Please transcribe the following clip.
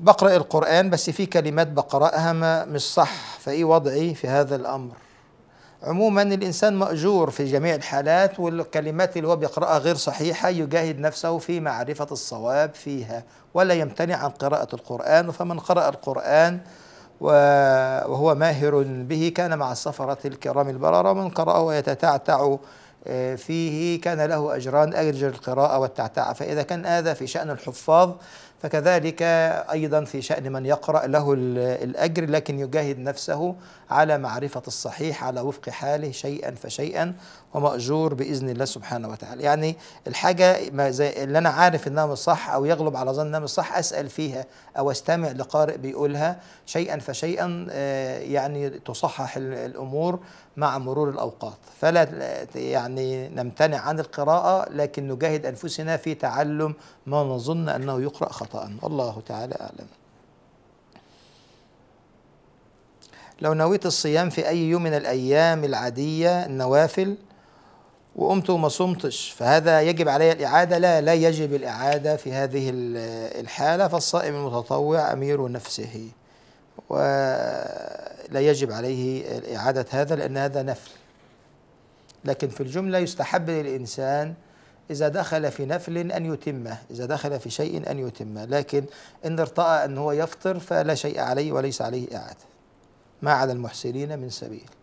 بقرأ القرآن بس في كلمات بقرأها ما مش صح فإيه وضعي في هذا الأمر عموما الإنسان مأجور في جميع الحالات والكلمات اللي هو بيقرأها غير صحيحة يجاهد نفسه في معرفة الصواب فيها ولا يمتنع عن قراءة القرآن فمن قرأ القرآن وهو ماهر به كان مع السفرة الكرام البررة من قرأه ويتتعتع آه، فيه كان له أجران أجر القراءة والتعتعة فإذا كان هذا في شأن الحفاظ فكذلك أيضا في شأن من يقرأ له الأجر لكن يجاهد نفسه على معرفة الصحيح على وفق حاله شيئا فشيئا ومأجور بإذن الله سبحانه وتعالى يعني الحاجة ما زي اللي أنا عارف إنها مش صح أو يغلب على ظن إنها مش صح أسأل فيها أو أستمع لقارئ بيقولها شيئا فشيئا آه، يعني تصحح الأمور مع مرور الأوقات فلا يعني نمتنع عن القراءة لكن نجاهد أنفسنا في تعلم ما نظن أنه يقرأ خطأ والله تعالى أعلم لو نويت الصيام في أي يوم من الأيام العادية النوافل وقمت وما صمتش فهذا يجب علي الإعادة لا لا يجب الإعادة في هذه الحالة فالصائم المتطوع أمير نفسه ولا يجب عليه إعادة هذا لأن هذا نفل لكن في الجملة يستحب للإنسان إذا دخل في نفل أن يتمه إذا دخل في شيء أن يتمه لكن إن ارتأى أن هو يفطر فلا شيء عليه وليس عليه إعادة ما على المحسنين من سبيل